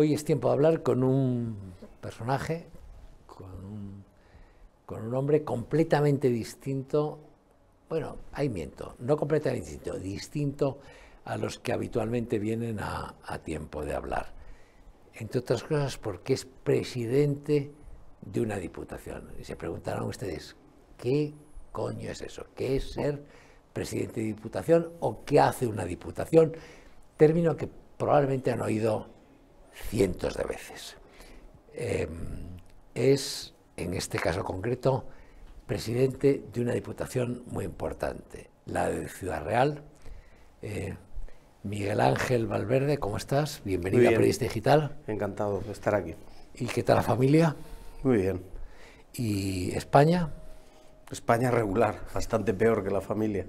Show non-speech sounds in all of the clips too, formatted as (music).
Hoy es tiempo de hablar con un personaje, con un, hombre completamente distinto, bueno, ahí miento, no completamente distinto, distinto a los que habitualmente vienen a, a tiempo de hablar. Entre otras cosas porque es presidente de una diputación. Y se preguntarán ustedes, ¿qué coño es eso? ¿Qué es ser presidente de diputación o qué hace una diputación? Término que probablemente han oído cientos de veces. Em, es, en este caso concreto, presidente de una diputación muy importante, la de Ciudad Real. Eh, Miguel Ángel Valverde, ¿cómo estás? Bienvenido a Periodista Digital. Encantado de estar aquí. ¿Y qué tal la familia? Muy bien. ¿Y España? España regular, bastante peor que la familia.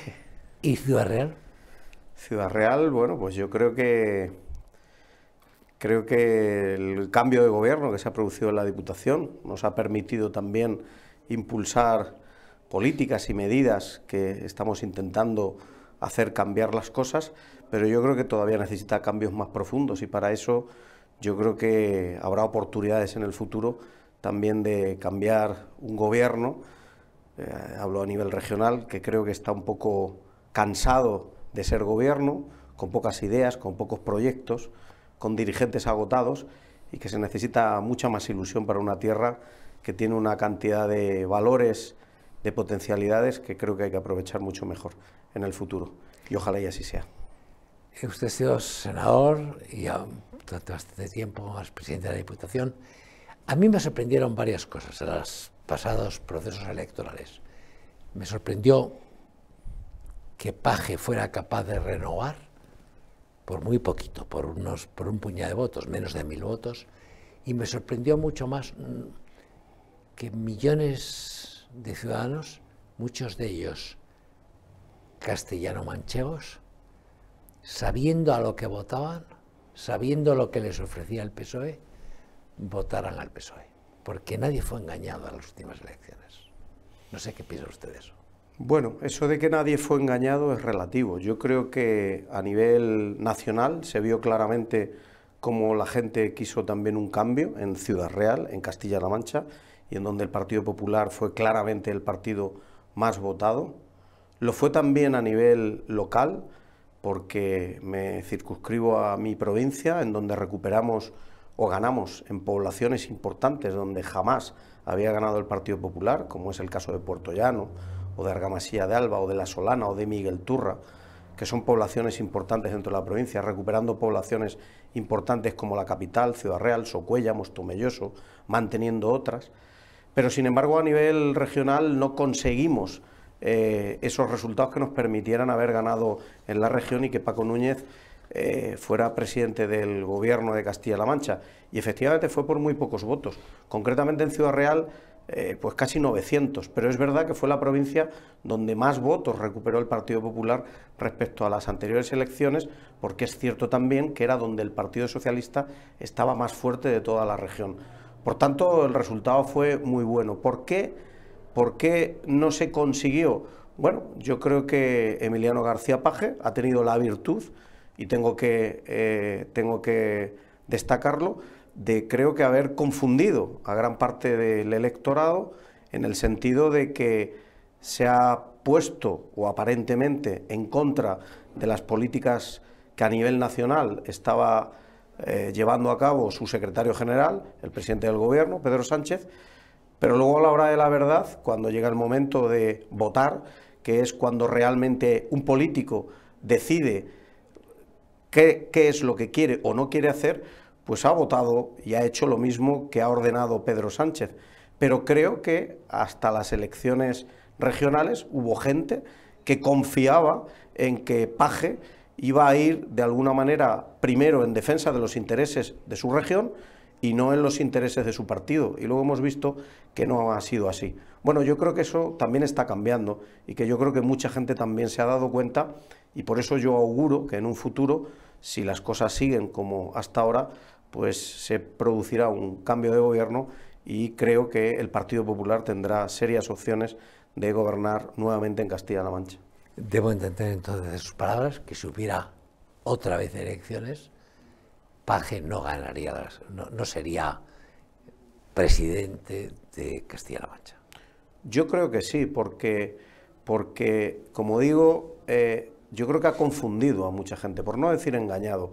(laughs) ¿Y Ciudad Real? Ciudad Real, bueno, pues yo creo que Creo que el cambio de gobierno que se ha producido en la Diputación nos ha permitido también impulsar políticas y medidas que estamos intentando hacer cambiar las cosas, pero yo creo que todavía necesita cambios más profundos y para eso yo creo que habrá oportunidades en el futuro también de cambiar un gobierno, eh, hablo a nivel regional, que creo que está un poco cansado de ser gobierno, con pocas ideas, con pocos proyectos con dirigentes agotados y que se necesita mucha más ilusión para una tierra que tiene una cantidad de valores, de potencialidades que creo que hay que aprovechar mucho mejor en el futuro. Y ojalá y así sea. Eh, usted ha sido senador y durante bastante tiempo es presidente de la Diputación. A mí me sorprendieron varias cosas en los pasados procesos electorales. Me sorprendió que Paje fuera capaz de renovar por muy poquito, por, unos, por un puñado de votos, menos de mil votos, y me sorprendió mucho más mm, que millones de ciudadanos, muchos de ellos castellano-manchegos, sabiendo a lo que votaban, sabiendo lo que les ofrecía el PSOE, votaran al PSOE, porque nadie fue engañado en las últimas elecciones. No sé qué piensa usted de eso. Bueno, eso de que nadie fue engañado es relativo. Yo creo que a nivel nacional se vio claramente cómo la gente quiso también un cambio en Ciudad Real, en Castilla-La Mancha, y en donde el Partido Popular fue claramente el partido más votado. Lo fue también a nivel local, porque me circunscribo a mi provincia, en donde recuperamos o ganamos en poblaciones importantes donde jamás había ganado el Partido Popular, como es el caso de Puerto Llano, o de Argamasilla de Alba, o de La Solana, o de Miguel Turra, que son poblaciones importantes dentro de la provincia, recuperando poblaciones importantes como la capital, Ciudad Real, Socuella, Mostomelloso, manteniendo otras. Pero sin embargo, a nivel regional no conseguimos eh, esos resultados que nos permitieran haber ganado en la región y que Paco Núñez eh, fuera presidente del gobierno de Castilla-La Mancha. Y efectivamente fue por muy pocos votos. Concretamente en Ciudad Real eh, pues casi 900, pero es verdad que fue la provincia donde más votos recuperó el Partido Popular respecto a las anteriores elecciones, porque es cierto también que era donde el Partido Socialista estaba más fuerte de toda la región. Por tanto, el resultado fue muy bueno. ¿Por qué? no se consiguió? Bueno, yo creo que Emiliano García Paje ha tenido la virtud, y tengo que eh, destacarlo, de creo que haber confundido a gran parte del electorado en el sentido de que se ha puesto o aparentemente en contra de las políticas que a nivel nacional estaba eh, llevando a cabo su secretario general, el presidente del gobierno, Pedro Sánchez, pero luego a la hora de la verdad, cuando llega el momento de votar, que es cuando realmente un político decide qué, qué es lo que quiere o no quiere hacer, pues ha votado y ha hecho lo mismo que ha ordenado Pedro Sánchez. Pero creo que hasta las elecciones regionales hubo gente que confiaba en que Paje iba a ir de alguna manera primero en defensa de los intereses de su región y no en los intereses de su partido. Y luego hemos visto que no ha sido así. Bueno, yo creo que eso también está cambiando y que yo creo que mucha gente también se ha dado cuenta y por eso yo auguro que en un futuro, si las cosas siguen como hasta ahora, pues se producirá un cambio de gobierno y creo que el Partido Popular tendrá serias opciones de gobernar nuevamente en Castilla-La Mancha. Debo entender entonces de sus palabras que si hubiera otra vez elecciones, Paje no ganaría, las, no, sería presidente de Castilla-La Mancha. Yo creo que sí, porque, porque como digo, eh, yo creo que ha confundido a mucha gente, por no decir engañado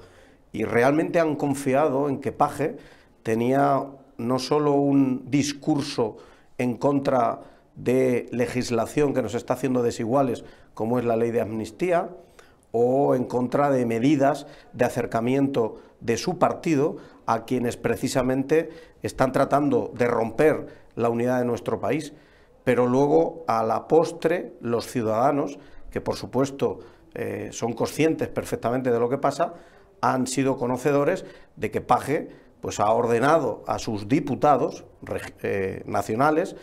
y realmente han confiado en que Paje tenía no solo un discurso en contra de legislación que nos está haciendo desiguales, como es la ley de amnistía, o en contra de medidas de acercamiento de su partido a quienes precisamente están tratando de romper la unidad de nuestro país. Pero luego, a la postre, los ciudadanos, que por supuesto eh, son conscientes perfectamente de lo que pasa, han sido conocedores de que Paje pues, ha ordenado a sus diputados eh, nacionales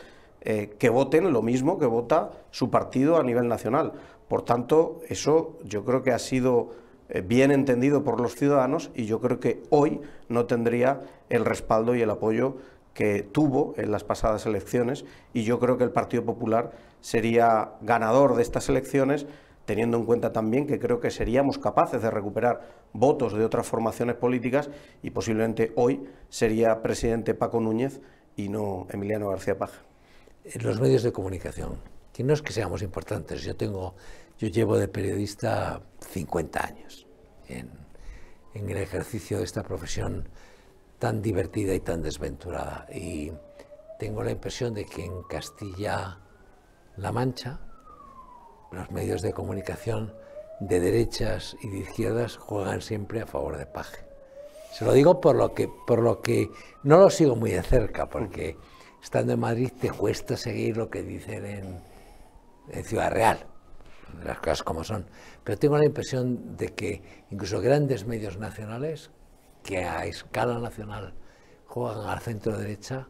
eh, que voten lo mismo que vota su partido a nivel nacional. Por tanto, eso yo creo que ha sido eh, bien entendido por los ciudadanos y yo creo que hoy no tendría el respaldo y el apoyo que tuvo en las pasadas elecciones y yo creo que el Partido Popular sería ganador de estas elecciones teniendo en cuenta también que creo que seríamos capaces de recuperar votos de otras formaciones políticas y posiblemente hoy sería presidente Paco Núñez y no Emiliano García Paja. Los medios de comunicación, que no es que seamos importantes, yo tengo, yo llevo de periodista 50 años en, en el ejercicio de esta profesión tan divertida y tan desventurada y tengo la impresión de que en Castilla-La Mancha, los medios de comunicación de derechas y de izquierdas juegan siempre a favor de Paje. Se lo digo por lo que, por lo que no lo sigo muy de cerca, porque estando en Madrid te cuesta seguir lo que dicen en, en Ciudad Real, las cosas como son. Pero tengo la impresión de que incluso grandes medios nacionales que a escala nacional juegan al centro derecha,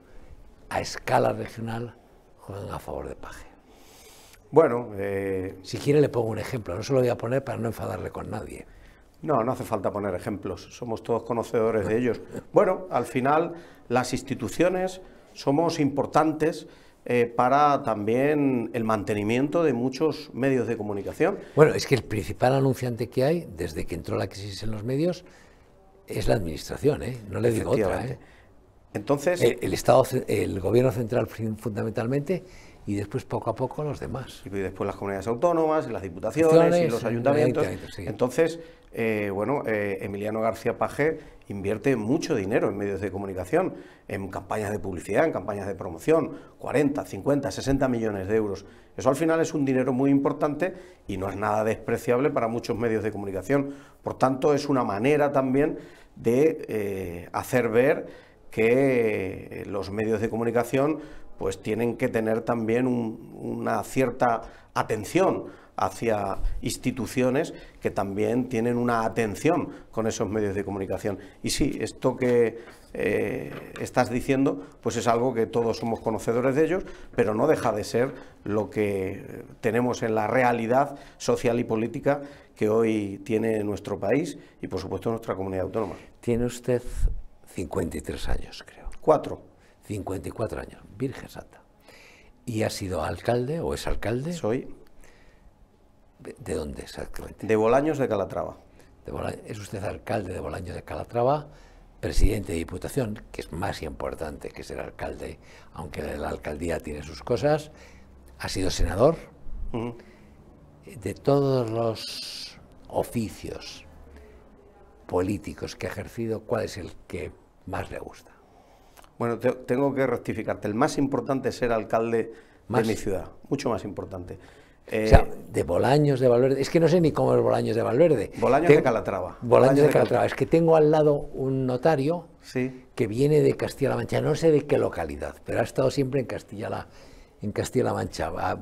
a escala regional juegan a favor de Paje. Bueno, eh, si quiere le pongo un ejemplo, no se lo voy a poner para no enfadarle con nadie. No, no hace falta poner ejemplos, somos todos conocedores de ellos. (laughs) Bueno, al final las instituciones somos importantes eh, para también el mantenimiento de muchos medios de comunicación. Bueno, es que el principal anunciante que hay desde que entró la crisis en los medios es la administración, ¿eh? no le digo otra. ¿eh? Entonces, el, Estado, el gobierno central fundamentalmente y después poco a poco los demás. Y después las comunidades autónomas, las diputaciones y los ayuntamientos. Entonces, eh, bueno, eh, Emiliano García Paje invierte mucho dinero en medios de comunicación, en campañas de publicidad, en campañas de promoción, 40, 50, 60 millones de euros. Eso al final es un dinero muy importante y no es nada despreciable para muchos medios de comunicación. Por tanto, es una manera también de eh, hacer ver que los medios de comunicación pues tienen que tener también una cierta atención hacia instituciones que también tienen una atención con esos medios de comunicación. Y sí, esto que eh, estás diciendo, pues es algo que todos somos conocedores de ellos, pero no deja de ser lo que tenemos en la realidad social y política que hoy tiene nuestro país y, por supuesto, nuestra comunidad autónoma. Tiene usted 53 años, creo. Cuatro. 54 años, Virgen Santa. ¿Y ha sido alcalde o es alcalde? Soy. ¿De dónde exactamente? De Bolaños de Calatrava. es usted alcalde de Bolaños de Calatrava, presidente de Diputación, que es más importante que ser alcalde, aunque la alcaldía tiene sus cosas. Ha sido senador. De todos los oficios políticos que ha ejercido, ¿cuál es el que más le gusta? Bueno, tengo que rectificarte. El más importante es ser alcalde de mi ciudad, mucho más importante. o sea, eh, de Bolaños de Valverde. Es que no sé ni cómo es Bolaños de Valverde. Bolaños de Calatrava. Bolaños, de, Calatrava. Es que tengo al lado un notario que viene de Castilla-La Mancha. No sé de qué localidad, pero ha estado siempre en Castilla-La en Castilla-La Mancha. Ah,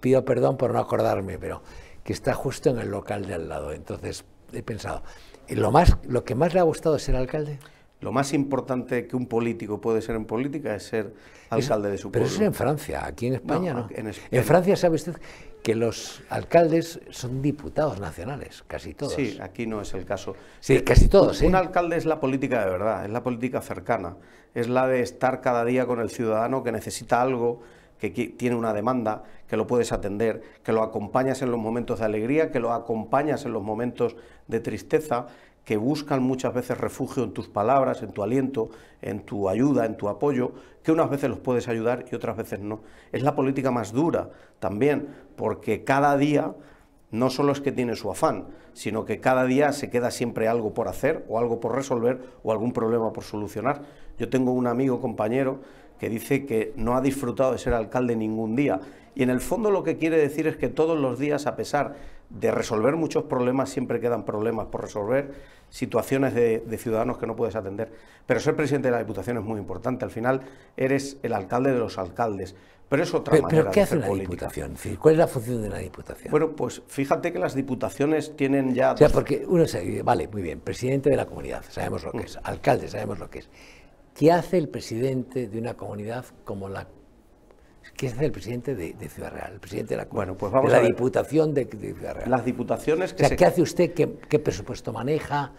pido perdón por no acordarme, pero que está justo en el local de al lado. Entonces he pensado, eh, ¿lo, más, lo que más le ha gustado es ser alcalde? Lo más importante que un político puede ser en política es ser alcalde de su pueblo. Pero eso es en Francia, aquí en España no. En, Francia sabe usted que los alcaldes son diputados nacionales, casi todos. Sí, aquí no es el caso. Sí, casi todos. un ¿eh? alcalde es la política de verdad, es la política cercana, es la de estar cada día con el ciudadano que necesita algo, que tiene una demanda, que lo puedes atender, que lo acompañas en los momentos de alegría, que lo acompañas en los momentos de tristeza, que buscan muchas veces refugio en tus palabras, en tu aliento, en tu ayuda, en tu apoyo, que unas veces los puedes ayudar y otras veces no. Es la política más dura también, porque cada día no solo es que tiene su afán, sino que cada día se queda siempre algo por hacer o algo por resolver o algún problema por solucionar. Yo tengo un amigo, compañero, que dice que no ha disfrutado de ser alcalde ningún día. Y en el fondo lo que quiere decir es que todos los días, a pesar de resolver muchos problemas, siempre quedan problemas por resolver, situaciones de, ciudadanos que no puedes atender. Pero ser presidente de la Diputación es muy importante. Al final eres el alcalde de los alcaldes. Pero es otra pero, manera ¿pero qué hace la Diputación? ¿Cuál es la función de la Diputación? Bueno, pues fíjate que las diputaciones tienen ya... O porque uno se... Vale, muy bien, presidente de la comunidad, sabemos lo que es, alcalde, sabemos lo que es. ¿Qué hace el presidente de una comunidad como la ¿Qué hace el presidente de, Ciudad Real? El presidente de la, bueno, pues vamos la Diputación de, Ciudad Real. Las diputaciones que ¿Qué hace usted? ¿Qué, presupuesto maneja?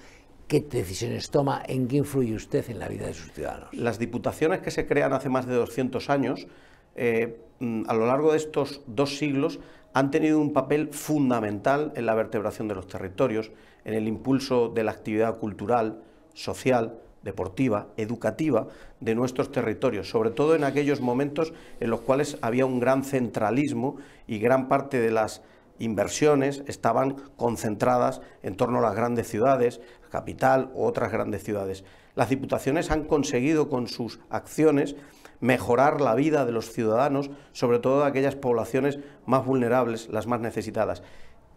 ¿Qué decisiones toma? ¿En qué influye usted en la vida de sus ciudadanos? Las diputaciones que se crean hace más de 200 años, eh, mm, a lo largo de estos dos siglos, han tenido un papel fundamental en la vertebración de los territorios, en el impulso de la actividad cultural, social, deportiva, educativa de nuestros territorios, sobre todo en aquellos momentos en los cuales había un gran centralismo y gran parte de las inversiones estaban concentradas en torno a las grandes ciudades, capital u otras grandes ciudades. Las diputaciones han conseguido con sus acciones mejorar la vida de los ciudadanos, sobre todo de aquellas poblaciones más vulnerables, las más necesitadas.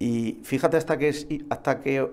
Y fíjate hasta qué, hasta, qué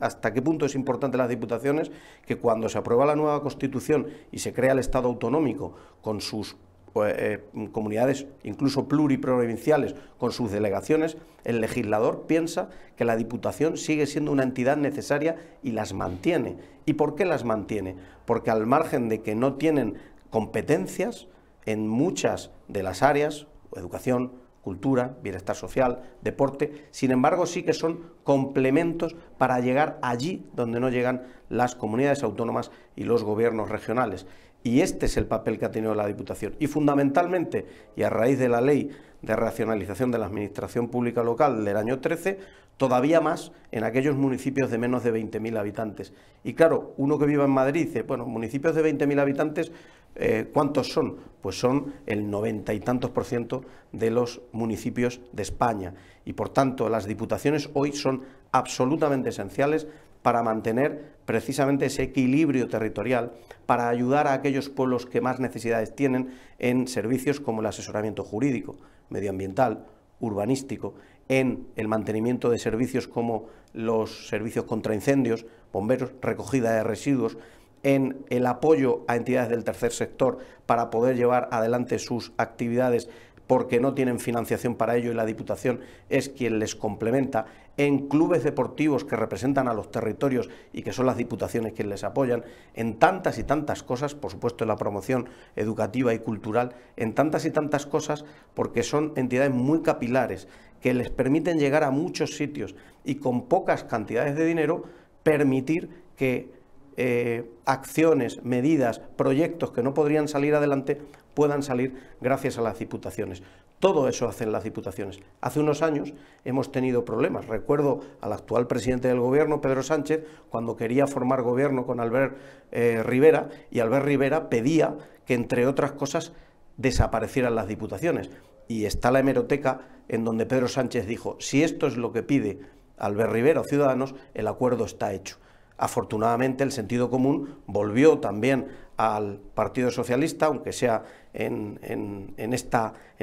hasta qué punto es importante las diputaciones que cuando se aprueba la nueva Constitución y se crea el Estado autonómico con sus eh, eh, comunidades, incluso pluriprovinciales, con sus delegaciones, el legislador piensa que la Diputación sigue siendo una entidad necesaria y las mantiene. ¿Y por qué las mantiene? Porque al margen de que no tienen competencias en muchas de las áreas, educación, cultura, bienestar social, deporte, sin embargo sí que son complementos para llegar allí donde no llegan las comunidades autónomas y los gobiernos regionales. Y este es el papel que ha tenido la Diputación. Y fundamentalmente, y a raíz de la ley de racionalización de la Administración Pública Local del año 13, todavía más en aquellos municipios de menos de 20.000 habitantes. Y claro, uno que viva en Madrid dice, bueno, municipios de 20.000 habitantes eh, ¿Cuántos son? Pues son el noventa y tantos por ciento de los municipios de España. Y por tanto, las diputaciones hoy son absolutamente esenciales para mantener precisamente ese equilibrio territorial, para ayudar a aquellos pueblos que más necesidades tienen en servicios como el asesoramiento jurídico, medioambiental, urbanístico, en el mantenimiento de servicios como los servicios contra incendios, bomberos, recogida de residuos, en el apoyo a entidades del tercer sector para poder llevar adelante sus actividades porque no tienen financiación para ello y la Diputación es quien les complementa, en clubes deportivos que representan a los territorios y que son las Diputaciones quienes les apoyan, en tantas y tantas cosas, por supuesto en la promoción educativa y cultural, en tantas y tantas cosas, porque son entidades muy capilares que les permiten llegar a muchos sitios y con pocas cantidades de dinero permitir que eh, acciones, medidas, proyectos que no podrían salir adelante puedan salir gracias a las diputaciones. Todo eso hacen las diputaciones. Hace unos años hemos tenido problemas. Recuerdo al actual presidente del gobierno, Pedro Sánchez, cuando quería formar gobierno con Albert eh, Rivera y Albert Rivera pedía que, entre otras cosas, desaparecieran las diputaciones. Y está la hemeroteca en donde Pedro Sánchez dijo, si esto es lo que pide Albert Rivera o Ciudadanos, el acuerdo está hecho. Afortunadamente el sentido común volvió también al Partido Socialista, aunque sea en,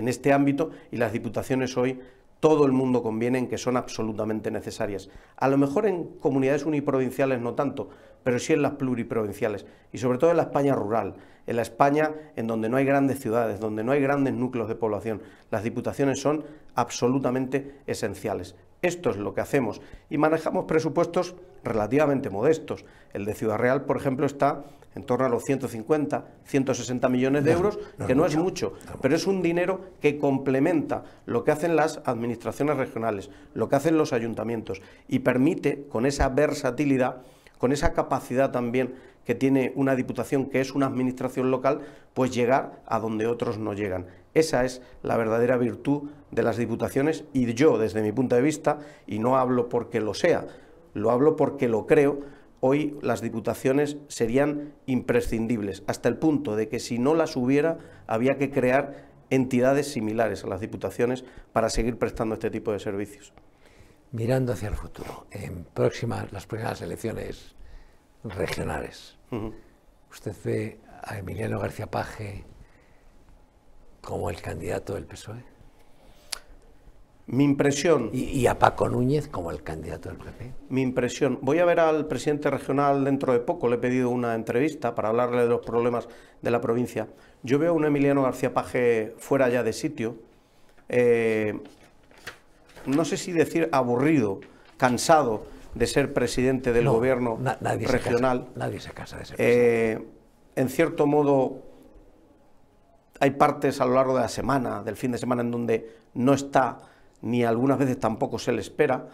este ámbito, y las diputaciones hoy todo el mundo conviene en que son absolutamente necesarias. A lo mejor en comunidades uniprovinciales no tanto, pero sí en las pluriprovinciales y sobre todo en la España rural, en la España en donde no hay grandes ciudades, donde no hay grandes núcleos de población. Las diputaciones son absolutamente esenciales. Esto es lo que hacemos y manejamos presupuestos relativamente modestos. El de Ciudad Real, por ejemplo, está en torno a los 150, 160 millones de euros, que no, no es mucho, pero es un dinero que complementa lo que hacen las administraciones regionales, lo que hacen los ayuntamientos y permite, con esa versatilidad, con esa capacidad también que tiene una diputación que es una administración local, pues llegar a donde otros no llegan. Esa es la verdadera virtud de las diputaciones y yo, desde mi punto de vista, y no hablo porque lo sea, lo hablo porque lo creo, hoy las diputaciones serían imprescindibles, hasta el punto de que si no las hubiera, había que crear entidades similares a las diputaciones para seguir prestando este tipo de servicios. Mirando hacia el futuro, en próximas, las próximas elecciones regionales, ¿usted ve a Emiliano García Paje como el candidato del PSOE. Mi impresión. Y, a Paco Núñez como el candidato del PP. Mi impresión. Voy a ver al presidente regional dentro de poco. Le he pedido una entrevista para hablarle de los problemas de la provincia. Yo veo a un Emiliano García Paje fuera ya de sitio. Eh, no sé si decir aburrido, cansado de ser presidente del gobierno regional. nadie se casa de ser presidente. Eh, en cierto modo hay partes a lo largo de la semana, del fin de semana, en donde no está, ni algunas veces tampoco se le espera,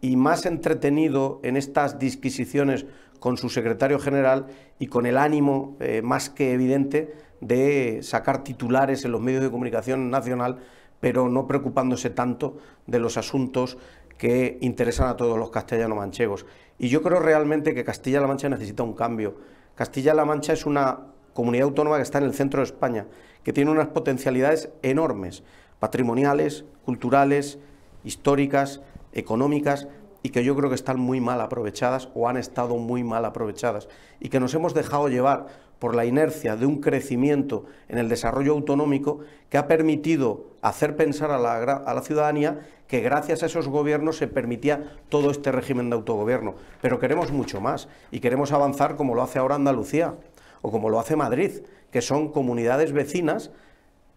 y más entretenido en estas disquisiciones con su secretario general y con el ánimo eh, más que evidente de sacar titulares en los medios de comunicación nacional, pero no preocupándose tanto de los asuntos que interesan a todos los castellanos manchegos. Y yo creo realmente que Castilla-La Mancha necesita un cambio. Castilla-La Mancha es una comunidad autónoma que está en el centro de España, que tiene unas potencialidades enormes, patrimoniales, culturales, históricas, económicas, y que yo creo que están muy mal aprovechadas o han estado muy mal aprovechadas, y que nos hemos dejado llevar por la inercia de un crecimiento en el desarrollo autonómico que ha permitido hacer pensar a la, a la, ciudadanía que gracias a esos gobiernos se permitía todo este régimen de autogobierno. Pero queremos mucho más y queremos avanzar como lo hace ahora Andalucía o como lo hace Madrid, que son comunidades vecinas.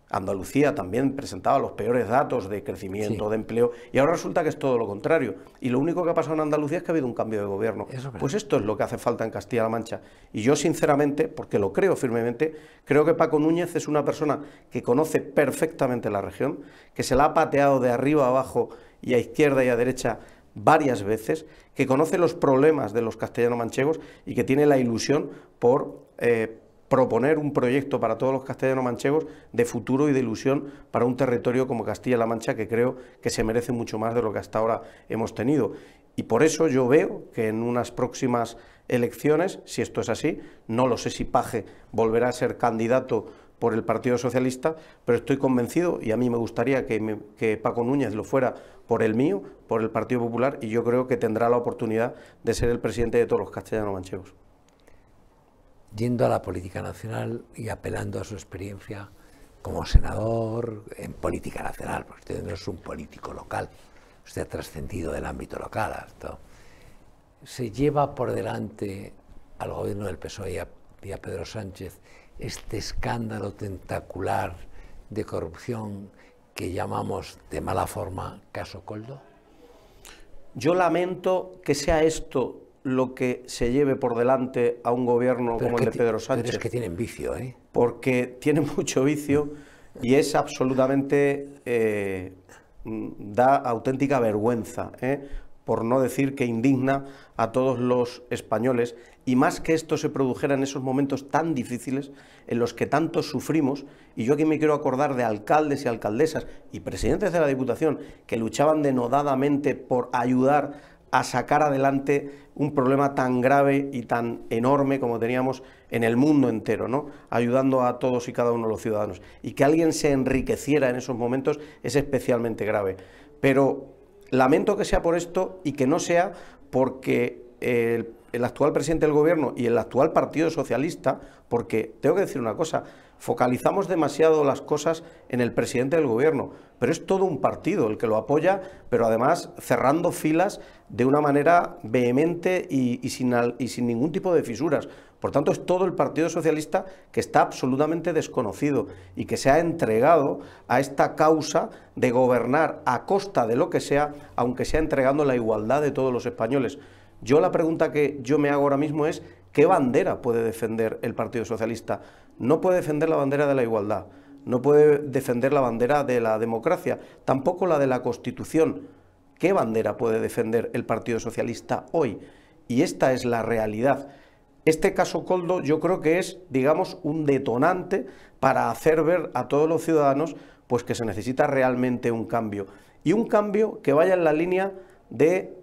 Andalucía también presentaba los peores datos de crecimiento, de empleo, y ahora resulta que es todo lo contrario. Y lo único que ha pasado en Andalucía es que ha habido un cambio de gobierno. pues esto es lo que hace falta en Castilla-La Mancha. Y yo sinceramente, porque lo creo firmemente, creo que Paco Núñez es una persona que conoce perfectamente la región, que se la ha pateado de arriba a abajo y a izquierda y a derecha varias veces, que conoce los problemas de los castellano-manchegos y que tiene la ilusión por eh, proponer un proyecto para todos los castellanos manchegos de futuro y de ilusión para un territorio como Castilla-La Mancha que creo que se merece mucho más de lo que hasta ahora hemos tenido. Y por eso yo veo que en unas próximas elecciones, si esto es así, no lo sé si Paje volverá a ser candidato por el Partido Socialista, pero estoy convencido y a mí me gustaría que, que, Paco Núñez lo fuera por el mío, por el Partido Popular, y yo creo que tendrá la oportunidad de ser el presidente de todos los castellanos manchegos yendo a la política nacional y apelando a su experiencia como senador en política nacional, porque usted no es un político local, usted ha trascendido del ámbito local. se lleva por delante al gobierno del PSOE y a, y a Pedro Sánchez este escándalo tentacular de corrupción que llamamos de mala forma caso Coldo? Yo lamento que sea esto lo que se lleve por delante a un gobierno como el de Pedro Sánchez. Pero es que tienen vicio, ¿eh? Porque tiene mucho vicio y es absolutamente... Eh, da auténtica vergüenza, ¿eh? por no decir que indigna a todos los españoles, y más que esto se produjera en esos momentos tan difíciles en los que tanto sufrimos, y yo aquí me quiero acordar de alcaldes y alcaldesas y presidentes de la Diputación que luchaban denodadamente por ayudar a sacar adelante un problema tan grave y tan enorme como teníamos en el mundo entero, ¿no? ayudando a todos y cada uno de los ciudadanos. Y que alguien se enriqueciera en esos momentos es especialmente grave. Pero lamento que sea por esto y que no sea porque el, el actual presidente del gobierno y el actual Partido Socialista, porque tengo que decir una cosa, Focalizamos demasiado las cosas en el presidente del gobierno, pero es todo un partido el que lo apoya, pero además cerrando filas de una manera vehemente y, sin, y sin ningún tipo de fisuras. Por tanto, es todo el Partido Socialista que está absolutamente desconocido y que se ha entregado a esta causa de gobernar a costa de lo que sea, aunque sea entregando la igualdad de todos los españoles. Yo la pregunta que yo me hago ahora mismo es, ¿qué bandera puede defender el Partido Socialista? No puede defender la bandera de la igualdad, no puede defender la bandera de la democracia, tampoco la de la Constitución. ¿Qué bandera puede defender el Partido Socialista hoy? Y esta es la realidad. Este caso Coldo yo creo que es, digamos, un detonante para hacer ver a todos los ciudadanos pues que se necesita realmente un cambio. Y un cambio que vaya en la línea de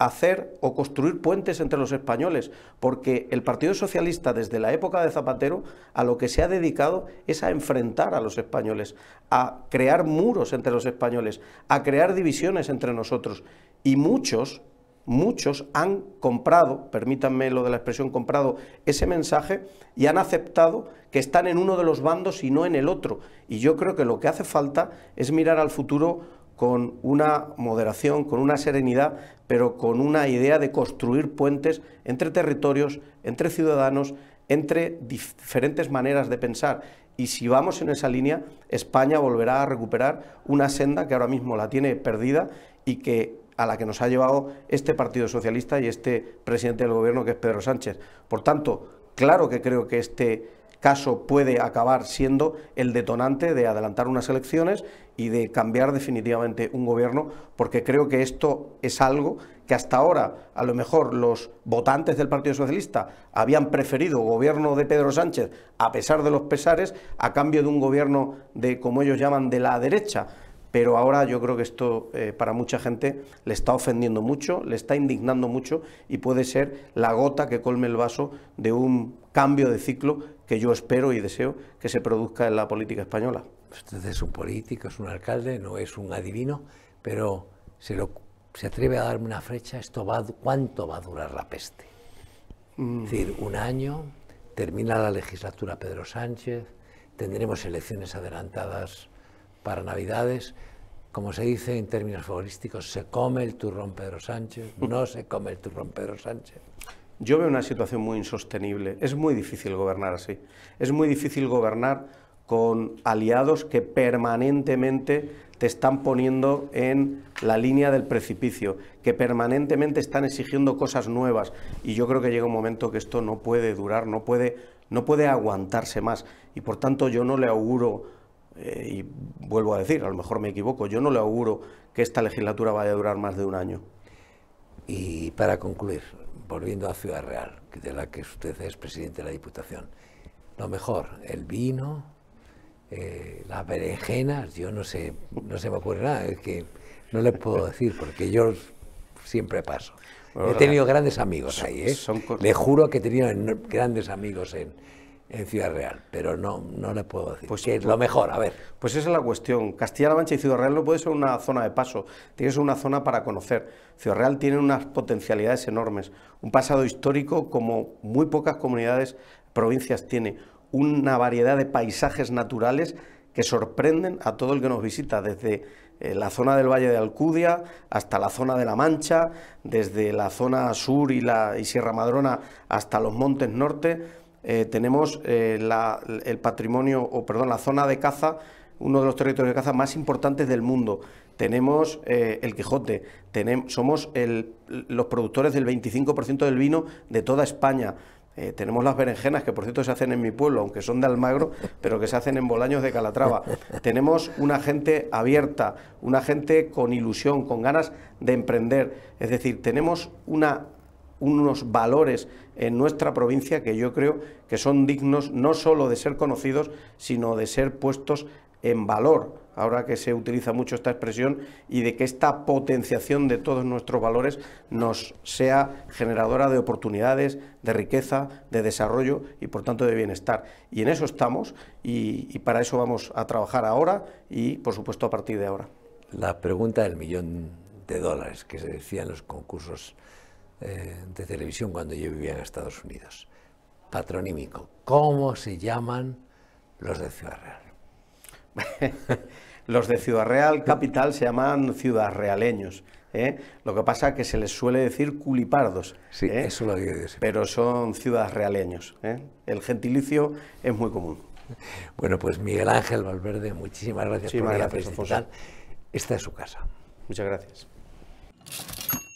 hacer o construir puentes entre los españoles, porque el Partido Socialista desde la época de Zapatero a lo que se ha dedicado es a enfrentar a los españoles, a crear muros entre los españoles, a crear divisiones entre nosotros. Y muchos, muchos han comprado, permítanme lo de la expresión comprado, ese mensaje y han aceptado que están en uno de los bandos y no en el otro. Y yo creo que lo que hace falta es mirar al futuro con una moderación, con una serenidad, pero con una idea de construir puentes entre territorios, entre ciudadanos, entre diferentes maneras de pensar. Y si vamos en esa línea, España volverá a recuperar una senda que ahora mismo la tiene perdida y que a la que nos ha llevado este Partido Socialista y este presidente del Gobierno que es Pedro Sánchez. Por tanto, claro que creo que este caso puede acabar siendo el detonante de adelantar unas elecciones y de cambiar definitivamente un gobierno, porque creo que esto es algo que hasta ahora a lo mejor los votantes del Partido Socialista habían preferido gobierno de Pedro Sánchez a pesar de los pesares a cambio de un gobierno de, como ellos llaman, de la derecha pero ahora yo creo que esto eh, para mucha gente le está ofendiendo mucho, le está indignando mucho y puede ser la gota que colme el vaso de un cambio de ciclo que yo espero y deseo que se produzca en la política española. Usted es un político, es un alcalde, no es un adivino, pero se, lo, se atreve a darme una flecha, esto va, ¿cuánto va a durar la peste? Mm. Es decir, un año, termina la legislatura Pedro Sánchez, tendremos elecciones adelantadas para Navidades. Como se dice en términos favorísticos, ¿se come el turrón Pedro Sánchez? ¿No se come el turrón Pedro Sánchez, no se come el turrón Pedro Sánchez. Yo veo una situación muy insostenible. Es muy difícil gobernar así. Es muy difícil gobernar con aliados que permanentemente te están poniendo en la línea del precipicio, que permanentemente están exigiendo cosas nuevas. Y yo creo que llega un momento que esto no puede durar, no puede, no puede aguantarse más. Y por tanto yo no le auguro, eh, y vuelvo a decir, a lo mejor me equivoco, yo no le auguro que esta legislatura vaya a durar más de un año. Y para concluir, volviendo a Ciudad Real, de la que usted es presidente de la Diputación. Lo mejor, el vino, eh, las berenjenas, yo no sé, no se me ocurre nada, es que no le puedo decir porque yo siempre paso. he tenido grandes amigos ahí, ¿eh? Le juro que he tenido grandes amigos en, en Ciudad Real, pero no, no le puedo decir. Pues que es lo pues mejor, a ver. Pues esa es la cuestión. Castilla-La Mancha y Ciudad Real no puede ser una zona de paso, tiene que ser una zona para conocer. Ciudad Real tiene unas potencialidades enormes, un pasado histórico como muy pocas comunidades, provincias tiene, una variedad de paisajes naturales que sorprenden a todo el que nos visita, desde eh, la zona del Valle de Alcudia hasta la zona de La Mancha, desde la zona sur y, la, y Sierra Madrona hasta los Montes Norte eh, tenemos eh, el patrimonio, o perdón, la zona de caza, uno de los territorios de caza más importantes del mundo. Tenemos eh, el Quijote, tenemos, somos los productores del 25% del vino de toda España. tenemos las berenjenas, que por cierto se hacen en mi pueblo, aunque son de Almagro, (laughs) pero que se hacen en Bolaños de Calatrava. (laughs) tenemos una gente abierta, una gente con ilusión, con ganas de emprender. Es decir, tenemos una, unos valores en nuestra provincia que yo creo que son dignos no solo de ser conocidos, sino de ser puestos en valor, ahora que se utiliza mucho esta expresión, y de que esta potenciación de todos nuestros valores nos sea generadora de oportunidades, de riqueza, de desarrollo y por tanto de bienestar. Y en eso estamos y, para eso vamos a trabajar ahora y por supuesto a partir de ahora. La pregunta del millón de dólares que se decía en los concursos eh, de televisión cuando yo vivía en Estados Unidos. Patronímico. ¿Cómo se llaman los de Ciudad Real? (laughs) los de Ciudad Real Capital se llaman ciudad realeños. ¿eh? Lo que pasa es que se les suele decir culipardos. Sí, ¿eh? eso lo digo Pero son ciudad realeños. El gentilicio es muy común. Bueno, pues Miguel Ángel Valverde, muchísimas gracias por la Esta es su casa. Muchas gracias.